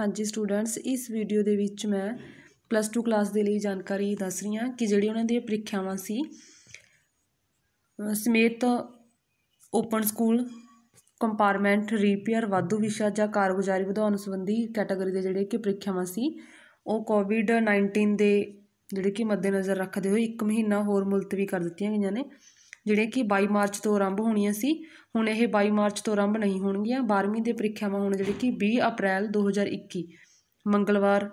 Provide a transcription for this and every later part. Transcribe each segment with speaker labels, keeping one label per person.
Speaker 1: ਹਾਂਜੀ ਸਟੂਡੈਂਟਸ ਇਸ ਵੀਡੀਓ ਦੇ ਵਿੱਚ ਮੈਂ ਪਲੱਸ 2 ਕਲਾਸ ਦੇ ਲਈ ਜਾਣਕਾਰੀ ਦੱਸ ਰਹੀ ਹਾਂ ਕਿ ਜਿਹੜੀ ਉਹਨਾਂ ਦੀਆਂ ਪ੍ਰੀਖਿਆਵਾਂ ਸੀ ਸਮੇਤ ਓਪਨ ਸਕੂਲ ਕੰਪਾਰਟਮੈਂਟ ਰੀਪੇਅਰ ਵਾਧੂ ਵਿਸ਼ਾ ਜਾਂ ਕਾਰਗੁਜ਼ਾਰੀ ਵਧਾਉਣ ਸੰਬੰਧੀ ਕੈਟਾਗਰੀ ਦੇ ਜਿਹੜੇ ਕਿ ਪ੍ਰੀਖਿਆਵਾਂ ਸੀ ਉਹ ਕੋਵਿਡ 19 ਦੇ ਜਿਹੜੇ ਕਿ ਮੱਦੇਨਜ਼ਰ ਰੱਖਦੇ ਹੋਏ 1 ਮਹੀਨਾ ਹੋਰ ਮੁਲਤਵੀ ਕਰ ਦਿੱਤੀਆਂ ਗਈਆਂ ਨੇ ਜਿਹੜੇ ਕਿ 22 ਮਾਰਚ ਤੋਂ ਆਰੰਭ ਹੋਣੀਆਂ ਸੀ ਹੁਣ ਇਹ 22 ਮਾਰਚ ਤੋਂ ਆਰੰਭ ਨਹੀਂ ਹੋਣਗੀਆਂ 12ਵੀਂ ਦੇ ਪ੍ਰੀਖਿਆਵਾਂ ਹੁਣ ਜਿਹੜੇ ਕਿ 20 ਅਪ੍ਰੈਲ 2021 ਮੰਗਲਵਾਰ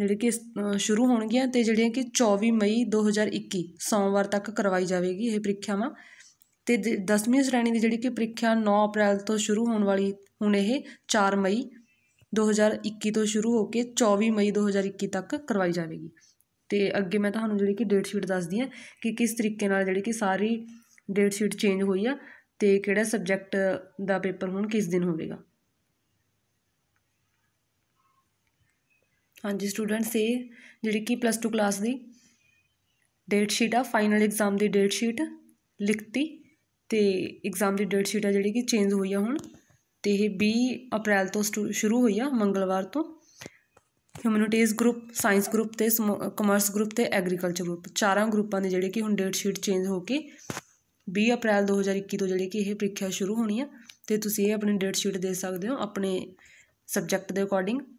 Speaker 1: ਜਿਹੜੇ ਕਿ ਸ਼ੁਰੂ ਹੋਣਗੀਆਂ ਤੇ ਜਿਹੜੀਆਂ ਕਿ 24 ਮਈ 2021 ਸੋਮਵਾਰ ਤੱਕ ਕਰਵਾਈ ਜਾਵੇਗੀ ਇਹ ਪ੍ਰੀਖਿਆਵਾਂ ਤੇ 10ਵੀਂ ਸ਼੍ਰੇਣੀ ਦੀ ਜਿਹੜੀ ਕਿ ਪ੍ਰੀਖਿਆ 9 ਅਪ੍ਰੈਲ ਤੋਂ ਸ਼ੁਰੂ ਹੋਣ ਵਾਲੀ ਹੁਣ ਇਹ 4 ਮਈ 2021 ਤੋਂ ਸ਼ੁਰੂ ਹੋ ਕੇ 24 ਮਈ 2021 ਤੱਕ ਕਰਵਾਈ ਜਾਵੇਗੀ ਤੇ ਅੱਗੇ ਮੈਂ ਤੁਹਾਨੂੰ ਜਿਹੜੀ ਕਿ ਡੇਟ ਸ਼ੀਟ ਦੱਸਦੀ ਹਾਂ ਕਿ ਕਿਸ ਤਰੀਕੇ ਨਾਲ ਜਿਹੜੀ ਕਿ ਸਾਰੀ ਡੇਟ ਸ਼ੀਟ ਚੇਂਜ ਹੋਈ ਆ ਤੇ ਕਿਹੜਾ ਸਬਜੈਕਟ ਦਾ ਪੇਪਰ ਹੁਣ ਕਿਸ ਦਿਨ ਹੋਵੇਗਾ ਹਾਂਜੀ ਸਟੂਡੈਂਟਸ ਇਹ ਜਿਹੜੀ ਕਿ ਪਲੱਸ 2 ਕਲਾਸ ਦੀ ਡੇਟ ਸ਼ੀਟ ਆ ਫਾਈਨਲ ਐਗਜ਼ਾਮ ਦੀ ਡੇਟ ਸ਼ੀਟ ਲਿਖਤੀ ਤੇ ਐਗਜ਼ਾਮ ਦੀ ਡੇਟ ਸ਼ੀਟ ਆ ਜਿਹੜੀ ਕਿ ਚੇਂਜ ਹੋਈ ਆ ਹੁਣ ਤੇ ਇਹ 20 ਅਪ੍ਰੈਲ ਤੋਂ ਸ਼ੁਰੂ ਹੋਈ ਆ ਮੰਗਲਵਾਰ ਤੋਂ ਹਿਊਮਨਿਟੀਜ਼ ਗਰੁੱਪ ਸਾਇੰਸ ਗਰੁੱਪ ਤੇ ਕਮਰਸ ਗਰੁੱਪ ਤੇ ਐਗਰੀਕਲਚਰ ਗਰੁੱਪ ਚਾਰਾਂ ਗਰੁੱਪਾਂ ਦੇ ਜਿਹੜੇ ਕਿ ਹੁਣ ਡੇਟ ਸ਼ੀਟ ਚੇਂਜ ਹੋ ਕੇ 20 ਅਪ੍ਰੈਲ 2021 ਤੋਂ ਜਿਹੜੀ ਕਿ ਇਹ ਪ੍ਰੀਖਿਆ ਸ਼ੁਰੂ ਹੋਣੀ ਆ ਤੇ ਤੁਸੀਂ ਇਹ ਆਪਣੀ ਡੇਟ ਸ਼ੀਟ ਦੇ ਸਕਦੇ ਹੋ ਆਪਣੇ ਸਬਜੈਕਟ ਦੇ ਅਕੋਰਡਿੰਗ